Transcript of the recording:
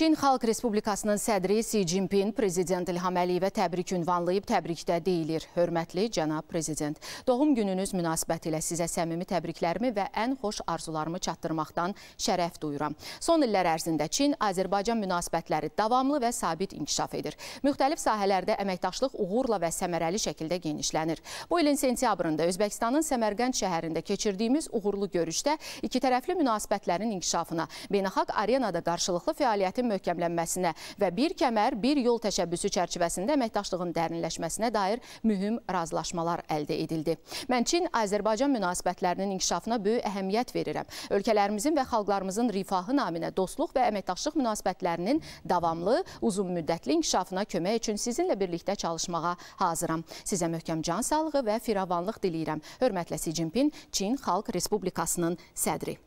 Çin Xalq Respublikasının sədri Si Jinping prezident İlham Əliyevə təbrik ünvanlayıb, təbrikdə deyilir. Hörmətli cənab prezident, doğum gününüz münasibəti ilə sizə səmimi təbriklərimi və ən xoş arzularımı çatdırmaqdan şərəf duyuram. Son illər ərzində Çin Azərbaycan münasibətləri davamlı və sabit inkişaf edir. Müxtəlif sahələrdə əməkdaşlıq uğurla və səmərəli şəkildə genişlənir. Bu ilin sentyabrında Özbəkistanın Səmərqənd şəhərində keçirdiyimiz uğurlu görüşdə ikitərəfli münasibətlərin inkişafına, beynəlxalq arenada qarşılıqlı fəaliyyətin möhkəmlənməsinə və bir kəmər, bir yol təşəbbüsü çərçivəsində əməkdaşlığın dərinləşməsinə dair mühüm razılaşmalar əldə edildi. Mən Çin-Azərbaycan münasibətlərinin inkişafına böyük əhəmiyyət verirəm. Ölkələrimizin və xalqlarımızın rifahı naminə dostluq və əməkdaşlıq münasibətlərinin davamlı, uzunmüddətli inkişafına kömək üçün sizinlə birlikdə çalışmağa hazıram. Sizə möhkəm can sağlığı və firavanlıq diləyirəm. Hörmətlə Si Jinping, Çin Xalq Respublikasının sədri.